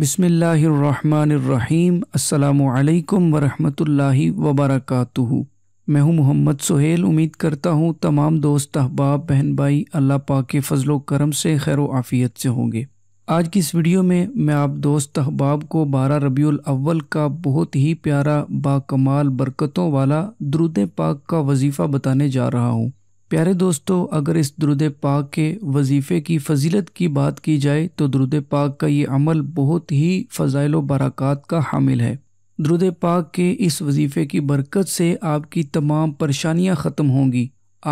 बिसमीम् अल्लाम वरहमतुल्लाहि वबरकातुहु मैं हूं मोहम्मद सोहेल उम्मीद करता हूं तमाम दोस्त अहबाब बहन भाई अल्लाह पाक के फजलो करम से खैर आफ़ियत से होंगे आज की इस वीडियो में मैं आप दोस्त अहबाब को बारह रबी अव्वल का बहुत ही प्यारा बाकमाल बरकतों वाला द्रुद पाक का वजीफ़ा बताने जा रहा हूँ प्यारे दोस्तों अगर इस दुरुद पाक के वजीफ़े की फजीलत की बात की जाए तो दुरुद पाक का ये अमल बहुत ही फ़ज़ाइल बरक़ात का हामिल है दुरुद पाक के इस वजीफ़े की बरकत से आपकी तमाम परेशानियाँ ख़त्म होंगी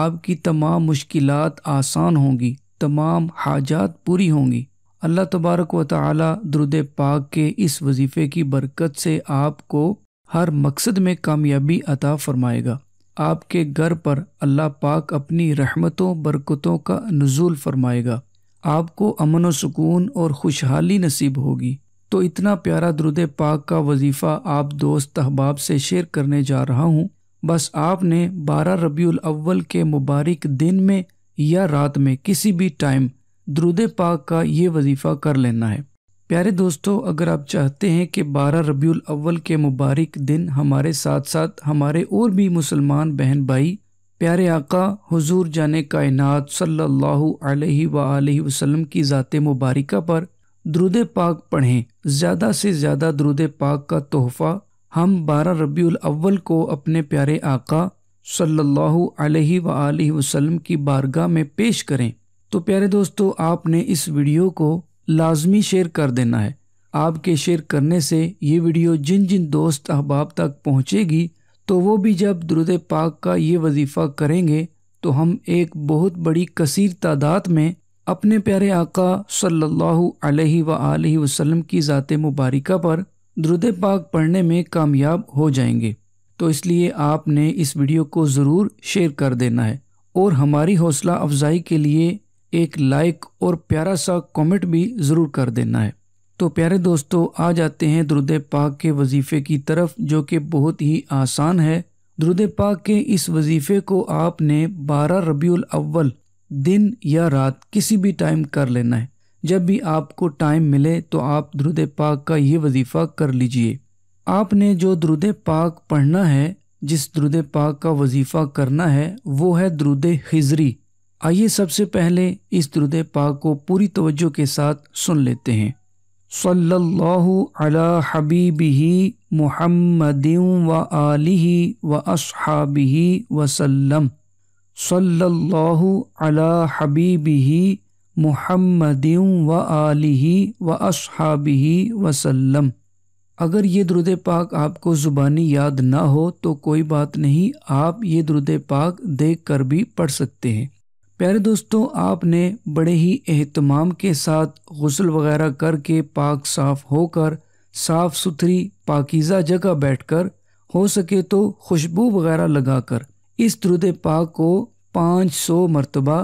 आपकी तमाम मुश्किल आसान होंगी तमाम हाजात पूरी होंगी अल्लाह तबारक व ताली दुरुद पाक के इस वजीफ़े की बरकत से आपको हर मकसद में कामयाबी अता फ़रमाएगा आपके घर पर अल्लाह पाक अपनी रहमतों बरकतों का नज़ुल फरमाएगा आपको अमन व सुकून और खुशहाली नसीब होगी तो इतना प्यारा द्रुद पाक का वजीफ़ा आप दोस्त अहबाब से शेयर करने जा रहा हूँ बस आपने बारह रबी अव्वल के मुबारक दिन में या रात में किसी भी टाइम द्रुद पाक का ये वजीफ़ा कर लेना है प्यारे दोस्तों अगर आप चाहते हैं कि 12 रबीउल अव्वल के मुबारक दिन हमारे साथ साथ हमारे और भी मुसलमान बहन भाई प्यारे आका हुजूर जाने कायनात सल्लल्लाहु अलैहि अलैहि वसल्लम की ज़ात मुबारका पर द्रुद पाक पढ़ें ज़्यादा से ज़्यादा द्रुद पाक का तोहफ़ा हम बारह रबीउल अव्वल को अपने प्यारे आका सल्लल्लाहु अलैहि अलैहि वसल्लम की बारगाह में पेश करें तो प्यारे दोस्तों आपने इस वीडियो को लाजमी शेयर कर देना है आपके शेयर करने से ये वीडियो जिन जिन दोस्त अहबाब तक पहुँचेगी तो वो भी जब द्रुद पाक का ये वजीफ़ा करेंगे तो हम एक बहुत बड़ी कसर तादाद में अपने प्यारे आका सल्लल्लाहु अलैहि व आलि वसल्लम की ज़ात मुबारक पर द्रुद पाक पढ़ने में कामयाब हो जाएंगे तो इसलिए आपने इस वीडियो को ज़रूर शेयर कर देना है और हमारी हौसला अफजाई के लिए एक लाइक और प्यारा सा कमेंट भी ज़रूर कर देना है तो प्यारे दोस्तों आ जाते हैं द्रुद पाक के वजीफ़े की तरफ जो कि बहुत ही आसान है द्रुद पाक के इस वजीफ़े को आपने बारह रबीउल अव्वल दिन या रात किसी भी टाइम कर लेना है जब भी आपको टाइम मिले तो आप द्रुद पाक का ये वजीफ़ा कर लीजिए आपने जो द्रुद पाक पढ़ना है जिस द्रुद पाक का वजीफ़ा करना है वो है द्रुद खिजरी आइए सबसे पहले इस दुरुद पाक को पूरी तवज्जो के साथ सुन लेते हैं सल्लल्लाहु अला हबीबिही मुहम्मदिन व आलिही व असहाबिही वसलम सल्लल्लाहु अला हबीबिही मुहम्मदिन व आलिही व असहाबिही वसल्लम अगर ये द्रुद पाक आपको ज़ुबानी याद ना हो तो कोई बात नहीं आप ये द्रुद पाक देख कर भी पढ़ सकते हैं प्यारे दोस्तों आपने बड़े ही अहतमाम के साथ गसल वगैरह करके पाक साफ होकर साफ सुथरी पाकिज़ा जगह बैठकर हो सके तो खुशबू वगैरह लगाकर इस द्रुद पाक को 500 मरतबा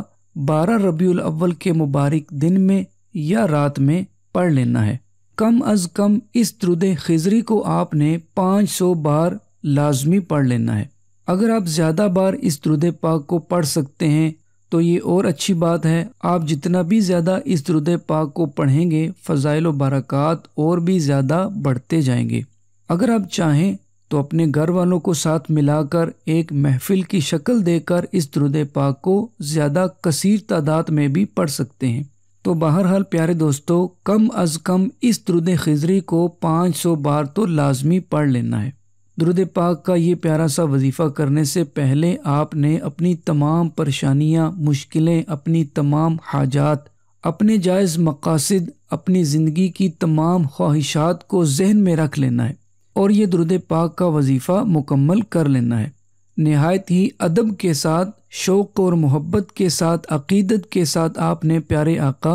बारह रबी अव्वल के मुबारक दिन में या रात में पढ़ लेना है कम अज कम इस द्रुद खिजरी को आपने 500 बार लाजमी पढ़ लेना है अगर आप ज़्यादा बार इस द्रुद पाक को पढ़ सकते हैं तो ये और अच्छी बात है आप जितना भी ज़्यादा इस दरुद पाक को पढ़ेंगे फ़जाइल बरक़ात और भी ज़्यादा बढ़ते जाएंगे अगर आप चाहें तो अपने घर वालों को साथ मिलाकर एक महफिल की शक्ल देकर इस दरुद पाक को ज़्यादा कसीर तादाद में भी पढ़ सकते हैं तो बहरहाल प्यारे दोस्तों कम अज़ कम इस दरुद खजरी को 500 बार तो लाजमी पढ़ लेना है दुरुद पाक का ये प्यारा सा वजीफ़ा करने से पहले आपने अपनी तमाम परेशानियाँ मुश्किलें अपनी तमाम हाजात अपने जायज़ मकासद अपनी ज़िंदगी की तमाम ख्वाहिशात को जहन में रख लेना है और ये दुरुद पाक का वजीफ़ा मुकम्मल कर लेना है नहायत ही अदब के साथ शौक़ और मोहब्बत के साथ अकीदत के साथ आपने प्यारे आका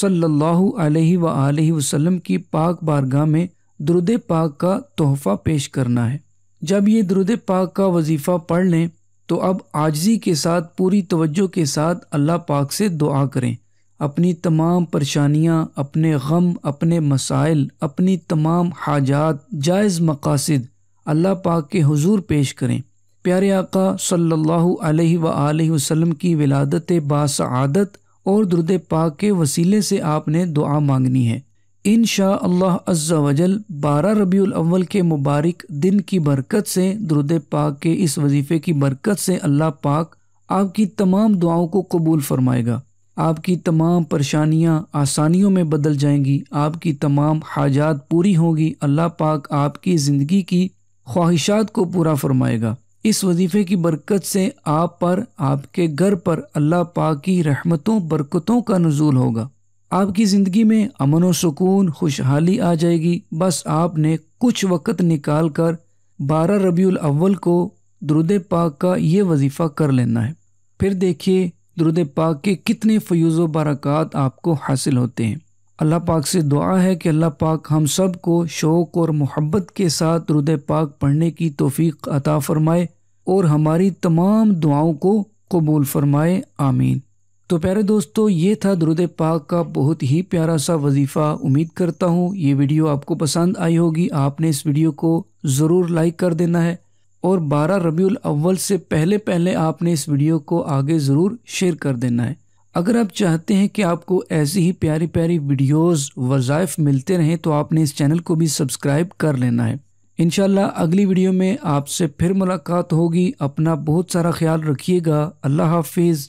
सल्लल्लाहु अलैहि व वसल्लम की पाक बारगाह में दरुद पाक का तोहफ़ा पेश करना है जब ये दरुद पाक का वजीफ़ा पढ़ लें तो अब आजजी के साथ पूरी तवज्जो के साथ अल्लाह पाक से दुआ करें अपनी तमाम परेशानियाँ अपने गम अपने मसाइल अपनी तमाम हाजात जायज़ मकासद अल्लाह पाक के हजूर पेश करें प्यारे आका सल्लल्लाहु अलैहि व आलि वसल्लम की विलादत बासआदत और दुरुद पाक के वसीले से आपने दुआ मांगनी है इन शाह अज्जा वजल बारह रबी अव्वल के मुबारक दिन की बरकत से दुरुद पाक के इस वजीफ़े की बरकत से अल्लाह पाक आपकी तमाम दुआओं को कबूल फरमाएगा आपकी तमाम परेशानियां आसानियों में बदल जाएंगी आपकी तमाम हाजात पूरी होंगी अल्लाह पाक आपकी ज़िंदगी की ख्वाहिशात को पूरा फरमाएगा इस वजीफ़े की बरकत से आप पर आपके घर पर अल्लाह पाक की रहमतों बरकतों का नजूल होगा आपकी ज़िंदगी में अमन व सुकून खुशहाली आ जाएगी बस आपने कुछ वक़्त निकाल कर बारह रबी अव्वल को दुरुद पाक का ये वजीफ़ा कर लेना है फिर देखिए दुरुद पाक के कितने फ्यूज़ व बरकत आपको हासिल होते हैं अल्लाह पाक से दुआ है कि अल्लाह पाक हम सब को शौक़ और मोहब्बत के साथ दुरुद पाक पढ़ने की तोफ़ी अता फ़रमाए और हमारी तमाम दुआओं को कबूल फ़रमाए आमीन तो प्यारे दोस्तों ये था दुरुद पाक का बहुत ही प्यारा सा वजीफ़ा उम्मीद करता हूँ ये वीडियो आपको पसंद आई होगी आपने इस वीडियो को ज़रूर लाइक कर देना है और 12 रबीउल अव्वल से पहले पहले आपने इस वीडियो को आगे ज़रूर शेयर कर देना है अगर आप चाहते हैं कि आपको ऐसी ही प्यारी प्यारी वीडियोस वज़ाइफ मिलते रहें तो आपने इस चैनल को भी सब्सक्राइब कर लेना है इन अगली वीडियो में आपसे फिर मुलाकात होगी अपना बहुत सारा ख्याल रखिएगा अल्लाह हाफिज़